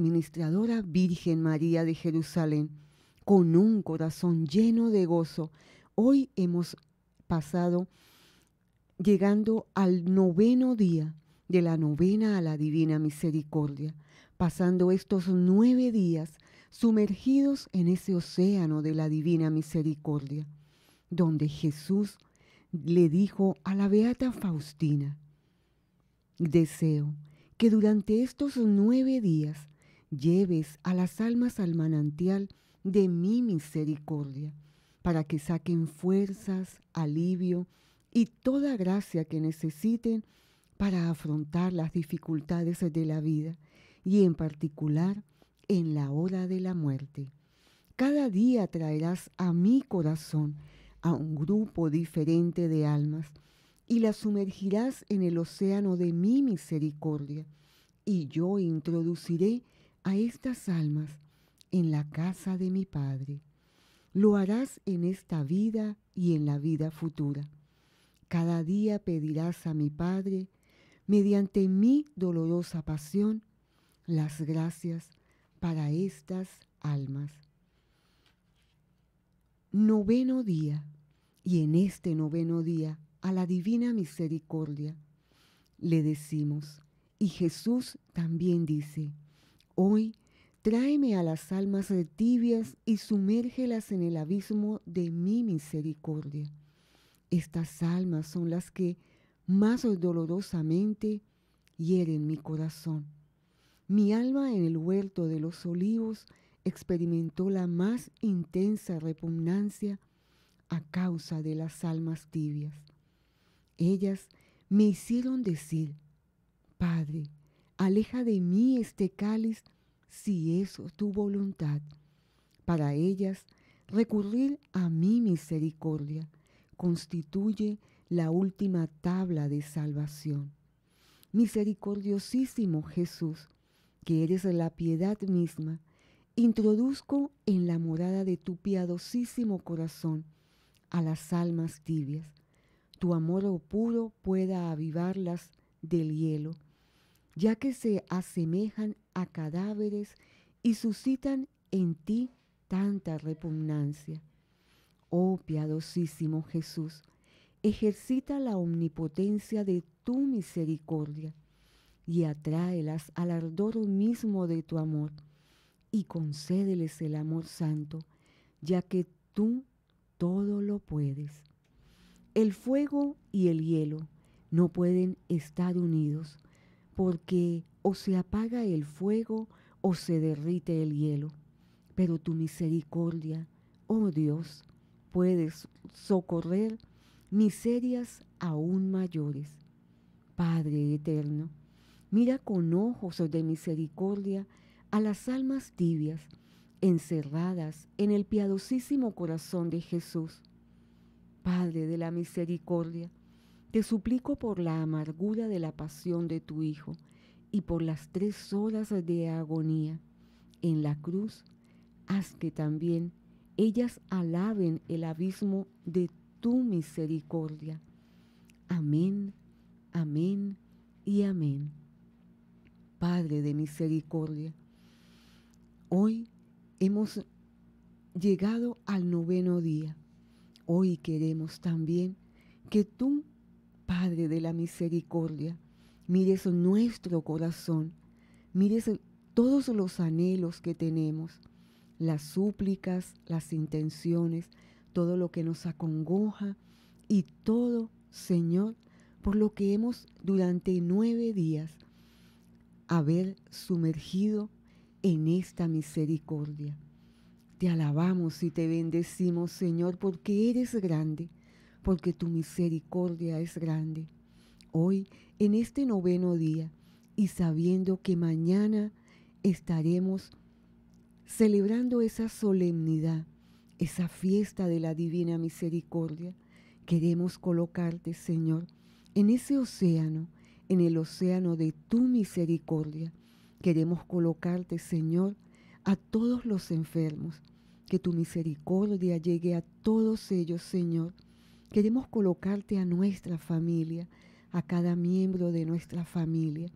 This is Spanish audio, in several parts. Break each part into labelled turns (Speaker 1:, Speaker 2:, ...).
Speaker 1: administradora Virgen María de Jerusalén, con un corazón lleno de gozo, hoy hemos pasado llegando al noveno día, de la novena a la divina misericordia, pasando estos nueve días sumergidos en ese océano de la divina misericordia, donde Jesús le dijo a la beata Faustina, deseo que durante estos nueve días lleves a las almas al manantial de mi misericordia, para que saquen fuerzas, alivio y toda gracia que necesiten para afrontar las dificultades de la vida y en particular en la hora de la muerte. Cada día traerás a mi corazón a un grupo diferente de almas y las sumergirás en el océano de mi misericordia y yo introduciré a estas almas en la casa de mi Padre. Lo harás en esta vida y en la vida futura. Cada día pedirás a mi Padre, mediante mi dolorosa pasión, las gracias para estas almas. Noveno día, y en este noveno día, a la divina misericordia, le decimos, y Jesús también dice, Hoy, tráeme a las almas tibias y sumérgelas en el abismo de mi misericordia. Estas almas son las que más dolorosamente hieren mi corazón. Mi alma en el huerto de los olivos experimentó la más intensa repugnancia a causa de las almas tibias. Ellas me hicieron decir, Padre, aleja de mí este cáliz, si eso es tu voluntad. Para ellas, recurrir a mi misericordia constituye la última tabla de salvación. Misericordiosísimo Jesús, que eres la piedad misma, introduzco en la morada de tu piadosísimo corazón a las almas tibias. Tu amor puro pueda avivarlas del hielo ya que se asemejan a cadáveres y suscitan en ti tanta repugnancia. Oh piadosísimo Jesús, ejercita la omnipotencia de tu misericordia y atráelas al ardor mismo de tu amor y concédeles el amor santo, ya que tú todo lo puedes. El fuego y el hielo no pueden estar unidos, porque o se apaga el fuego o se derrite el hielo. Pero tu misericordia, oh Dios, puedes socorrer miserias aún mayores. Padre eterno, mira con ojos de misericordia a las almas tibias encerradas en el piadosísimo corazón de Jesús. Padre de la misericordia, te suplico por la amargura de la pasión de tu Hijo y por las tres horas de agonía en la cruz, haz que también ellas alaben el abismo de tu misericordia. Amén, amén y amén. Padre de misericordia, hoy hemos llegado al noveno día. Hoy queremos también que tú Padre de la misericordia, mires nuestro corazón, mires todos los anhelos que tenemos, las súplicas, las intenciones, todo lo que nos acongoja y todo, Señor, por lo que hemos durante nueve días haber sumergido en esta misericordia. Te alabamos y te bendecimos, Señor, porque eres grande porque tu misericordia es grande. Hoy, en este noveno día, y sabiendo que mañana estaremos celebrando esa solemnidad, esa fiesta de la divina misericordia, queremos colocarte, Señor, en ese océano, en el océano de tu misericordia. Queremos colocarte, Señor, a todos los enfermos, que tu misericordia llegue a todos ellos, Señor, Queremos colocarte a nuestra familia, a cada miembro de nuestra familia.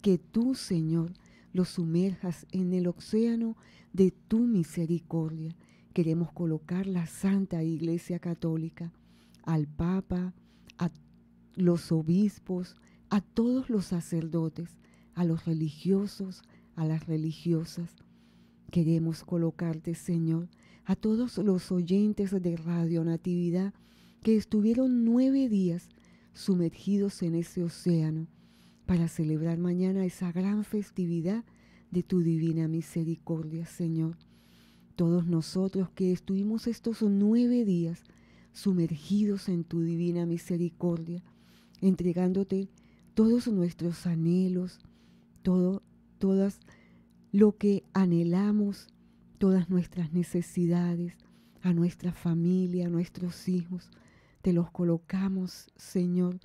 Speaker 1: Que tú, Señor, los sumerjas en el océano de tu misericordia. Queremos colocar la Santa Iglesia Católica, al Papa, a los obispos, a todos los sacerdotes, a los religiosos, a las religiosas. Queremos colocarte, Señor, a todos los oyentes de Radio Natividad que estuvieron nueve días sumergidos en ese océano para celebrar mañana esa gran festividad de tu divina misericordia, Señor. Todos nosotros que estuvimos estos nueve días sumergidos en tu divina misericordia, entregándote todos nuestros anhelos, todo, todas lo que anhelamos, todas nuestras necesidades, a nuestra familia, a nuestros hijos, te los colocamos, Señor,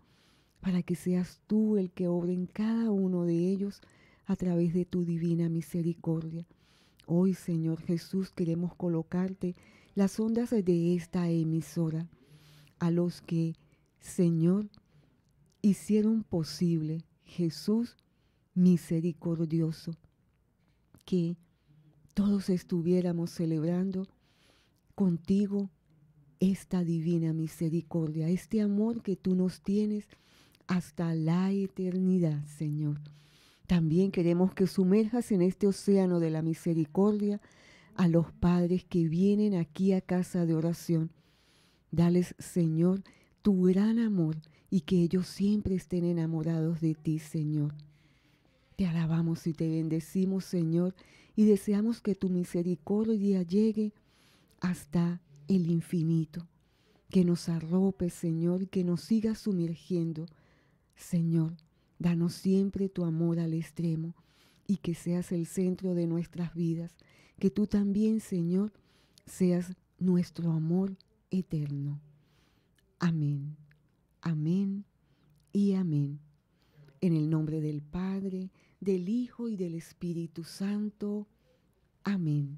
Speaker 1: para que seas tú el que obre en cada uno de ellos a través de tu divina misericordia. Hoy, Señor Jesús, queremos colocarte las ondas de esta emisora a los que, Señor, hicieron posible, Jesús misericordioso, que todos estuviéramos celebrando contigo esta divina misericordia, este amor que tú nos tienes hasta la eternidad, Señor. También queremos que sumerjas en este océano de la misericordia a los padres que vienen aquí a casa de oración. Dales, Señor, tu gran amor y que ellos siempre estén enamorados de ti, Señor. Te alabamos y te bendecimos, Señor, y deseamos que tu misericordia llegue hasta el infinito. Que nos arrope, Señor, que nos siga sumergiendo. Señor, danos siempre tu amor al extremo y que seas el centro de nuestras vidas. Que tú también, Señor, seas nuestro amor eterno. Amén, amén y amén. En el nombre del Padre, del Hijo y del Espíritu Santo. Amén.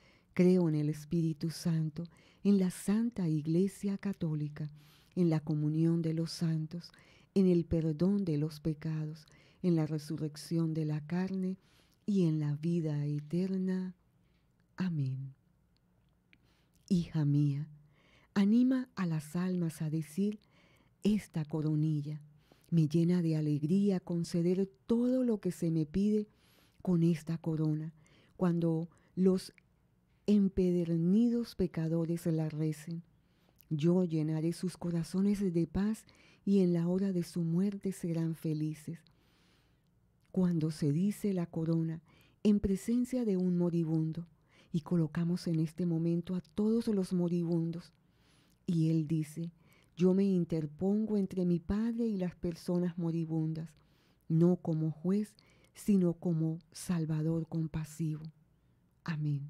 Speaker 1: Creo en el Espíritu Santo, en la Santa Iglesia Católica, en la comunión de los santos, en el perdón de los pecados, en la resurrección de la carne y en la vida eterna. Amén. Hija mía, anima a las almas a decir esta coronilla. Me llena de alegría conceder todo lo que se me pide con esta corona. Cuando los empedernidos pecadores la recen. Yo llenaré sus corazones de paz y en la hora de su muerte serán felices. Cuando se dice la corona en presencia de un moribundo, y colocamos en este momento a todos los moribundos, y él dice, yo me interpongo entre mi Padre y las personas moribundas, no como juez, sino como Salvador compasivo. Amén.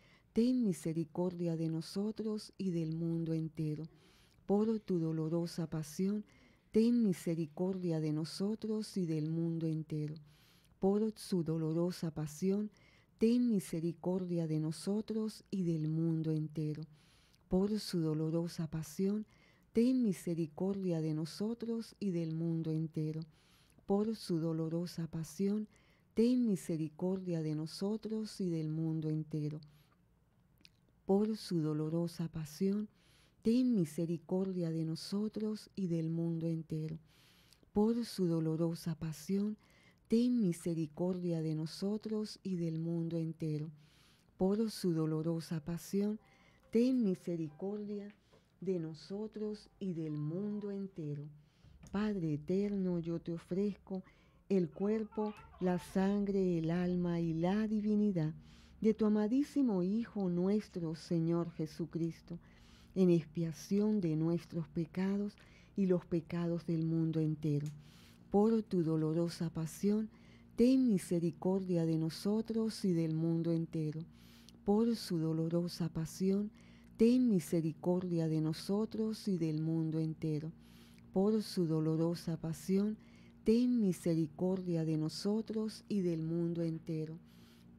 Speaker 1: ten misericordia de nosotros y del mundo entero. Por tu dolorosa pasión, ten misericordia de nosotros y del mundo entero. Por su dolorosa pasión, ten misericordia de nosotros y del mundo entero. Por su dolorosa pasión, ten misericordia de nosotros y del mundo entero. Por su dolorosa pasión, ten misericordia de nosotros y del mundo entero por su dolorosa pasión, ten misericordia de nosotros y del mundo entero. Por su dolorosa pasión, ten misericordia de nosotros y del mundo entero. Por su dolorosa pasión, ten misericordia de nosotros y del mundo entero. Padre eterno, yo te ofrezco el cuerpo, la sangre, el alma y la divinidad de tu amadísimo Hijo nuestro Señor Jesucristo, en expiación de nuestros pecados y los pecados del mundo entero. Por tu dolorosa pasión, ten misericordia de nosotros y del mundo entero. Por su dolorosa pasión, ten misericordia de nosotros y del mundo entero. Por su dolorosa pasión, ten misericordia de nosotros y del mundo entero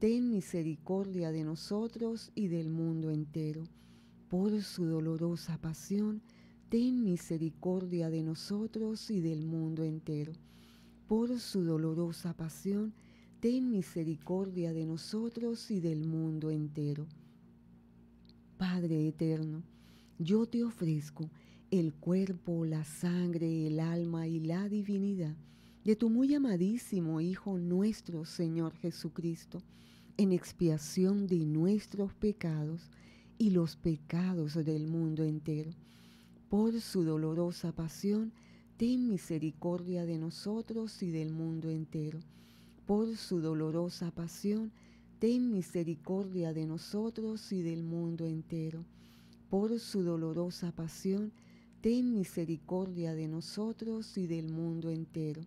Speaker 1: ten misericordia de nosotros y del mundo entero. Por su dolorosa pasión, ten misericordia de nosotros y del mundo entero. Por su dolorosa pasión, ten misericordia de nosotros y del mundo entero. Padre eterno, yo te ofrezco el cuerpo, la sangre, el alma y la divinidad de tu muy amadísimo Hijo nuestro Señor Jesucristo, en expiación de nuestros pecados y los pecados del mundo entero. Por su dolorosa pasión, ten misericordia de nosotros y del mundo entero. Por su dolorosa pasión, ten misericordia de nosotros y del mundo entero. Por su dolorosa pasión, ten misericordia de nosotros y del mundo entero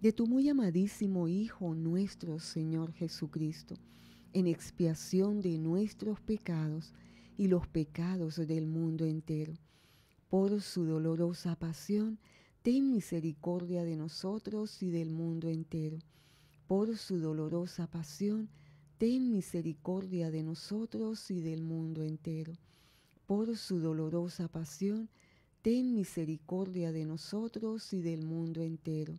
Speaker 1: de tu muy amadísimo Hijo nuestro Señor Jesucristo, en expiación de nuestros pecados y los pecados del mundo entero. Por su dolorosa pasión, ten misericordia de nosotros y del mundo entero. Por su dolorosa pasión, ten misericordia de nosotros y del mundo entero. Por su dolorosa pasión, ten misericordia de nosotros y del mundo entero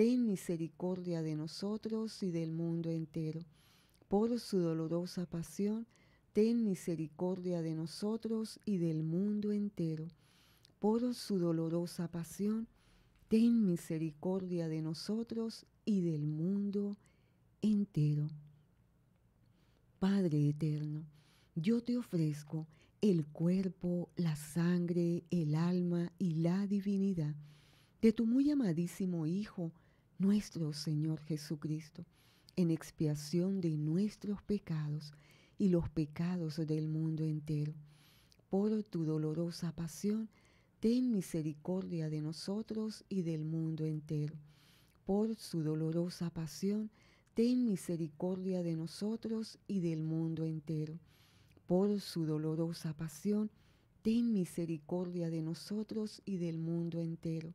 Speaker 1: ten misericordia de nosotros y del mundo entero. Por su dolorosa pasión, ten misericordia de nosotros y del mundo entero. Por su dolorosa pasión, ten misericordia de nosotros y del mundo entero. Padre eterno, yo te ofrezco el cuerpo, la sangre, el alma y la divinidad de tu muy amadísimo Hijo, nuestro Señor Jesucristo, en expiación de nuestros pecados y los pecados del mundo entero. Por tu dolorosa pasión, ten misericordia de nosotros y del mundo entero. Por su dolorosa pasión, ten misericordia de nosotros y del mundo entero. Por su dolorosa pasión, ten misericordia de nosotros y del mundo entero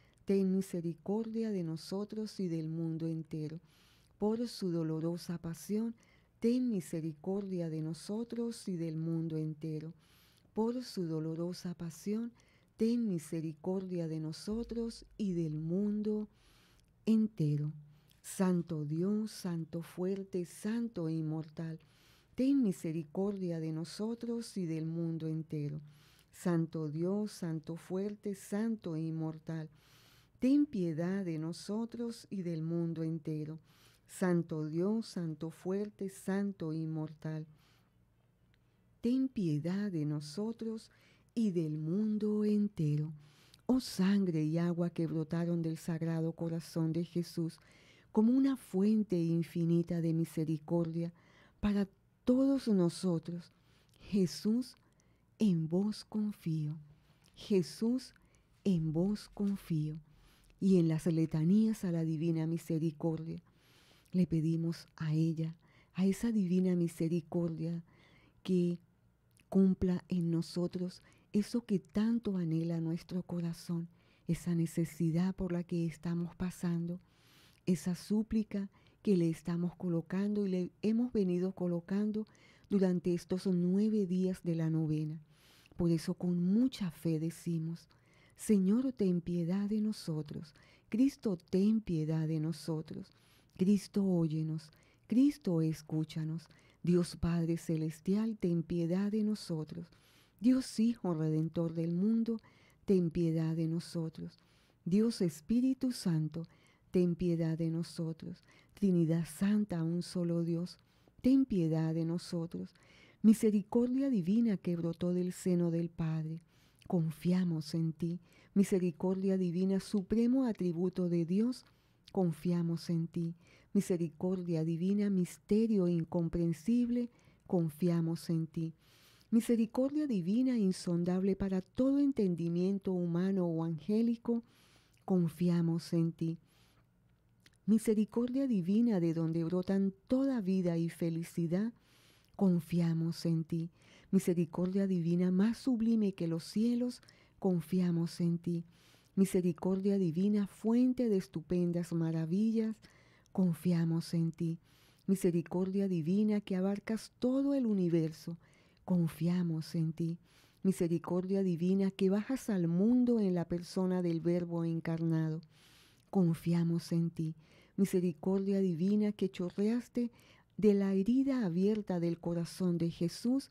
Speaker 1: ten misericordia de nosotros y del mundo entero. Por su dolorosa pasión, ten misericordia de nosotros y del mundo entero. Por su dolorosa pasión, ten misericordia de nosotros y del mundo entero. Santo Dios, Santo fuerte, Santo e inmortal, ten misericordia de nosotros y del mundo entero. Santo Dios, Santo fuerte, Santo e inmortal ten piedad de nosotros y del mundo entero. Santo Dios, Santo fuerte, Santo inmortal, ten piedad de nosotros y del mundo entero. Oh sangre y agua que brotaron del sagrado corazón de Jesús, como una fuente infinita de misericordia para todos nosotros. Jesús, en vos confío. Jesús, en vos confío y en las letanías a la divina misericordia. Le pedimos a ella, a esa divina misericordia, que cumpla en nosotros eso que tanto anhela nuestro corazón, esa necesidad por la que estamos pasando, esa súplica que le estamos colocando y le hemos venido colocando durante estos nueve días de la novena. Por eso con mucha fe decimos, Señor, ten piedad de nosotros. Cristo, ten piedad de nosotros. Cristo, óyenos. Cristo, escúchanos. Dios Padre Celestial, ten piedad de nosotros. Dios Hijo Redentor del mundo, ten piedad de nosotros. Dios Espíritu Santo, ten piedad de nosotros. Trinidad Santa, un solo Dios, ten piedad de nosotros. Misericordia divina que brotó del seno del Padre Confiamos en ti, misericordia divina, supremo atributo de Dios. Confiamos en ti, misericordia divina, misterio incomprensible. Confiamos en ti. Misericordia divina insondable para todo entendimiento humano o angélico, confiamos en ti. Misericordia divina de donde brotan toda vida y felicidad, confiamos en ti. Misericordia divina más sublime que los cielos, confiamos en ti. Misericordia divina, fuente de estupendas maravillas, confiamos en ti. Misericordia divina que abarcas todo el universo, confiamos en ti. Misericordia divina que bajas al mundo en la persona del Verbo encarnado, confiamos en ti. Misericordia divina que chorreaste de la herida abierta del corazón de Jesús,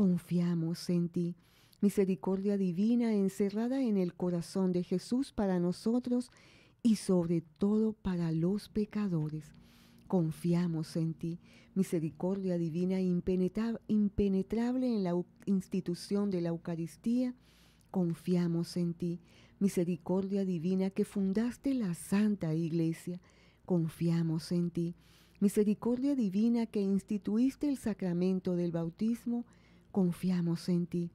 Speaker 1: Confiamos en ti. Misericordia divina encerrada en el corazón de Jesús para nosotros y sobre todo para los pecadores. Confiamos en ti, misericordia divina impenetrable en la institución de la Eucaristía. Confiamos en ti, misericordia divina que fundaste la Santa Iglesia. Confiamos en ti, misericordia divina que instituiste el sacramento del bautismo Confiamos en ti,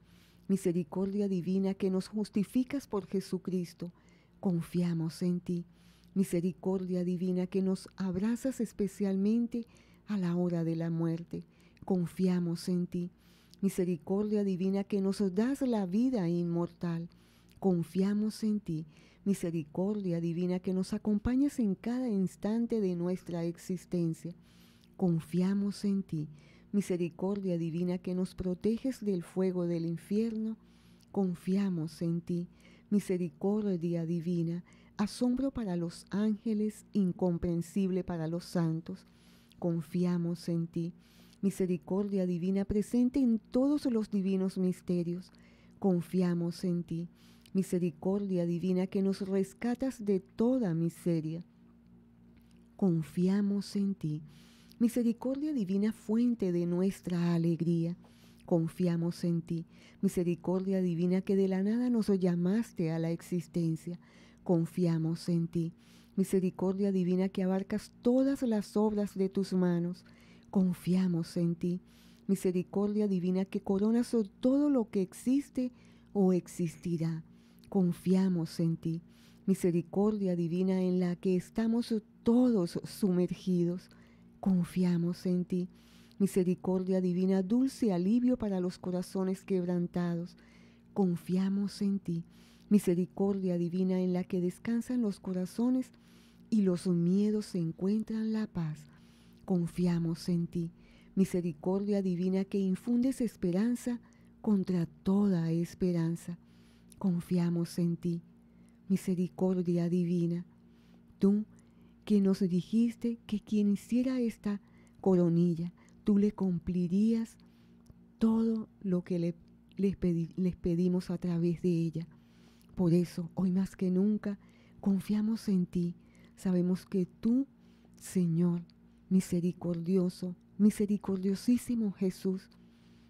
Speaker 1: misericordia divina que nos justificas por Jesucristo. Confiamos en ti, misericordia divina que nos abrazas especialmente a la hora de la muerte. Confiamos en ti, misericordia divina que nos das la vida inmortal. Confiamos en ti, misericordia divina que nos acompañas en cada instante de nuestra existencia. Confiamos en ti, Misericordia divina que nos proteges del fuego del infierno, confiamos en ti. Misericordia divina, asombro para los ángeles, incomprensible para los santos, confiamos en ti. Misericordia divina presente en todos los divinos misterios, confiamos en ti. Misericordia divina que nos rescatas de toda miseria, confiamos en ti. Misericordia divina, fuente de nuestra alegría, confiamos en ti. Misericordia divina, que de la nada nos llamaste a la existencia, confiamos en ti. Misericordia divina, que abarcas todas las obras de tus manos, confiamos en ti. Misericordia divina, que coronas todo lo que existe o existirá, confiamos en ti. Misericordia divina en la que estamos todos sumergidos, Confiamos en ti. Misericordia divina, dulce alivio para los corazones quebrantados. Confiamos en ti. Misericordia divina en la que descansan los corazones y los miedos encuentran la paz. Confiamos en ti. Misericordia divina que infundes esperanza contra toda esperanza. Confiamos en ti. Misericordia divina. Tú que nos dijiste que quien hiciera esta coronilla, tú le cumplirías todo lo que le, les, les pedimos a través de ella. Por eso, hoy más que nunca, confiamos en ti. Sabemos que tú, Señor, misericordioso, misericordiosísimo Jesús,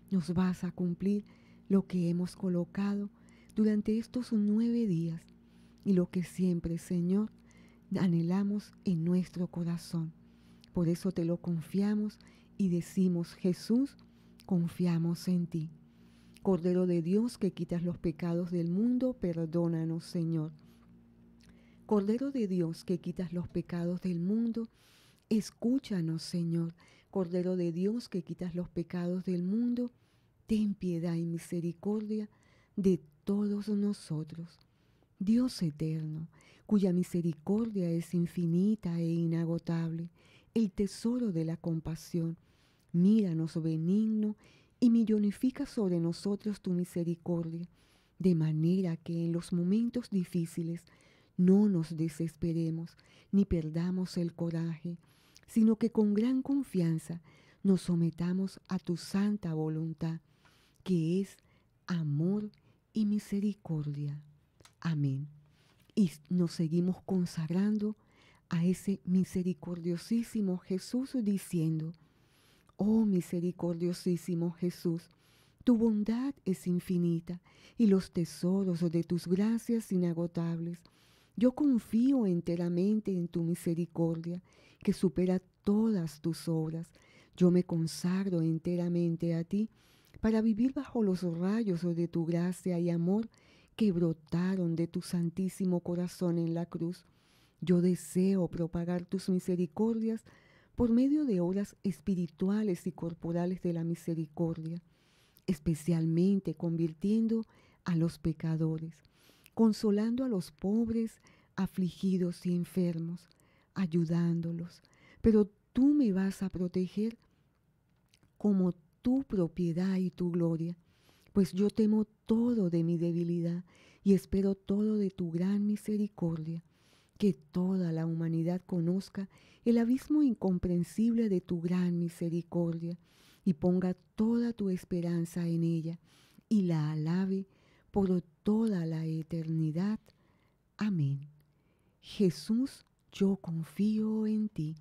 Speaker 1: nos vas a cumplir lo que hemos colocado durante estos nueve días y lo que siempre, Señor, anhelamos en nuestro corazón. Por eso te lo confiamos y decimos, Jesús, confiamos en ti. Cordero de Dios que quitas los pecados del mundo, perdónanos, Señor. Cordero de Dios que quitas los pecados del mundo, escúchanos, Señor. Cordero de Dios que quitas los pecados del mundo, ten piedad y misericordia de todos nosotros. Dios eterno, cuya misericordia es infinita e inagotable, el tesoro de la compasión, míranos oh benigno y millonifica sobre nosotros tu misericordia, de manera que en los momentos difíciles no nos desesperemos ni perdamos el coraje, sino que con gran confianza nos sometamos a tu santa voluntad, que es amor y misericordia. Amén. Y nos seguimos consagrando a ese misericordiosísimo Jesús diciendo, oh misericordiosísimo Jesús, tu bondad es infinita y los tesoros de tus gracias inagotables. Yo confío enteramente en tu misericordia, que supera todas tus obras. Yo me consagro enteramente a ti para vivir bajo los rayos de tu gracia y amor que brotaron de tu santísimo corazón en la cruz, yo deseo propagar tus misericordias por medio de obras espirituales y corporales de la misericordia, especialmente convirtiendo a los pecadores, consolando a los pobres, afligidos y enfermos, ayudándolos. Pero tú me vas a proteger como tu propiedad y tu gloria, pues yo temo todo de mi debilidad y espero todo de tu gran misericordia, que toda la humanidad conozca el abismo incomprensible de tu gran misericordia y ponga toda tu esperanza en ella y la alabe por toda la eternidad. Amén. Jesús, yo confío en ti.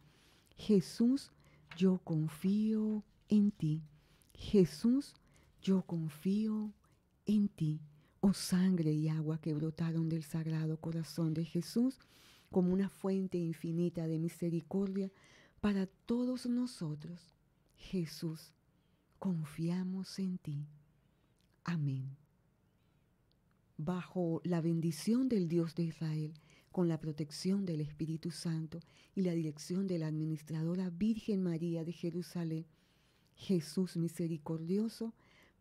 Speaker 1: Jesús, yo confío en ti. Jesús, yo confío en ti en ti, oh sangre y agua que brotaron del sagrado corazón de Jesús, como una fuente infinita de misericordia para todos nosotros. Jesús, confiamos en ti. Amén. Bajo la bendición del Dios de Israel, con la protección del Espíritu Santo y la dirección de la Administradora Virgen María de Jerusalén, Jesús misericordioso,